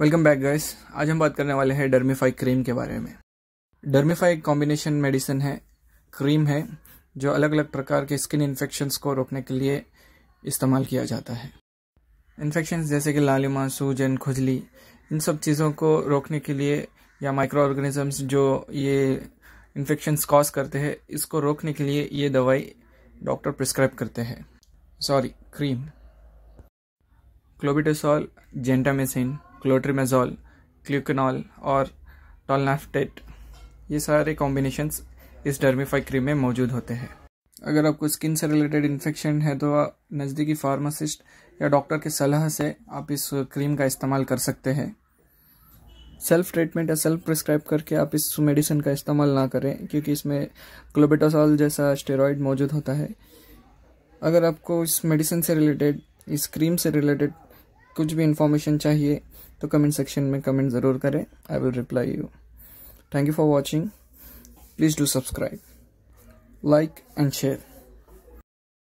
welcome back guys आज हम बात करने वाले हैं डर्मिफाई क्रीम के बारे में डर्मिफाई एक कॉम्बिनेशन मेडिसिन है क्रीम है जो अलग अलग प्रकार के स्किन इन्फेक्शन को रोकने के लिए इस्तेमाल किया जाता है इन्फेक्शन जैसे कि लालिमा सूजन खुजली इन सब चीज़ों को रोकने के लिए या माइक्रो ऑर्गेनिजम्स जो ये इन्फेक्शन कॉज करते हैं इसको रोकने के लिए ये दवाई डॉक्टर प्रिस्क्राइब करते हैं सॉरी क्रीम क्लोबिटोसॉल जेंटामेसिन क्लोट्रीमेजोल क्ल्यूकनॉल और टोलनाफ्टेट ये सारे कॉम्बिनेशंस इस डर्मीफाई क्रीम में मौजूद होते हैं अगर आपको स्किन से रिलेटेड इन्फेक्शन है तो नज़दीकी फार्मासिस्ट या डॉक्टर की सलाह से आप इस क्रीम का इस्तेमाल कर सकते हैं सेल्फ ट्रीटमेंट या सेल्फ प्रिस्क्राइब करके आप इस मेडिसिन का इस्तेमाल ना करें क्योंकि इसमें क्लोबेटोसॉल जैसा स्टेरॉयड मौजूद होता है अगर आपको इस मेडिसिन से रिलेटेड इस क्रीम से रिलेटेड कुछ भी इन्फॉर्मेशन चाहिए तो कमेंट सेक्शन में कमेंट ज़रूर करें I will reply you thank you for watching please do subscribe like and share